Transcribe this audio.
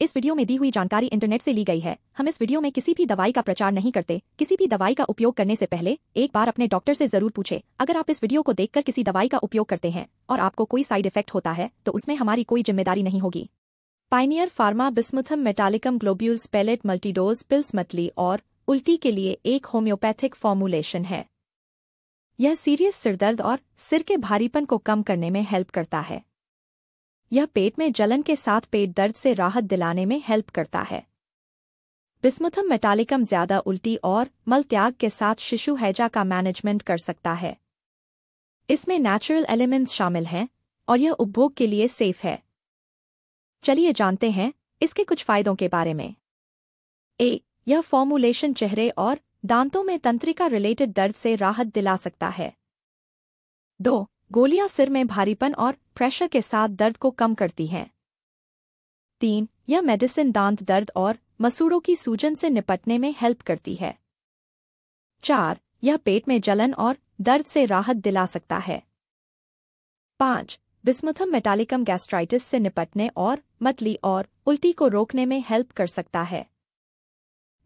इस वीडियो में दी हुई जानकारी इंटरनेट से ली गई है हम इस वीडियो में किसी भी दवाई का प्रचार नहीं करते किसी भी दवाई का उपयोग करने से पहले एक बार अपने डॉक्टर से जरूर पूछे अगर आप इस वीडियो को देखकर किसी दवाई का उपयोग करते हैं और आपको कोई साइड इफेक्ट होता है तो उसमें हमारी कोई जिम्मेदारी नहीं होगी pioneer pharma bismuthum metallicum globules pellet multidose pills मतली और उल्टी के लिए एक होम्योपैथिक फॉर्मुलेशन है यह सीरियस सिरदर्द और सिर के भारीपन को कम करने में हेल्प करता है यह पेट में जलन के साथ पेट दर्द से राहत दिलाने में हेल्प करता है बिस्मुथम मेटालिकम ज्यादा उल्टी और मल त्याग के साथ शिशु हैजा का मैनेजमेंट कर सकता है इसमें नेचुरल एलिमेंट्स शामिल हैं और यह उपभोग के लिए सेफ है चलिए जानते हैं इसके कुछ फायदों के बारे में ए यह फॉर्मुलेशन चेहरे और दांतों में तंत्रिका रिलेटेड दर्द से राहत दिला सकता है दो गोलियां सिर में भारीपन और प्रेशर के साथ दर्द को कम करती हैं तीन यह मेडिसिन दांत दर्द और मसूड़ों की सूजन से निपटने में हेल्प करती है चार यह पेट में जलन और दर्द से राहत दिला सकता है पाँच बिस्मुथम मेटालिकम गैस्ट्राइटिस से निपटने और मतली और उल्टी को रोकने में हेल्प कर सकता है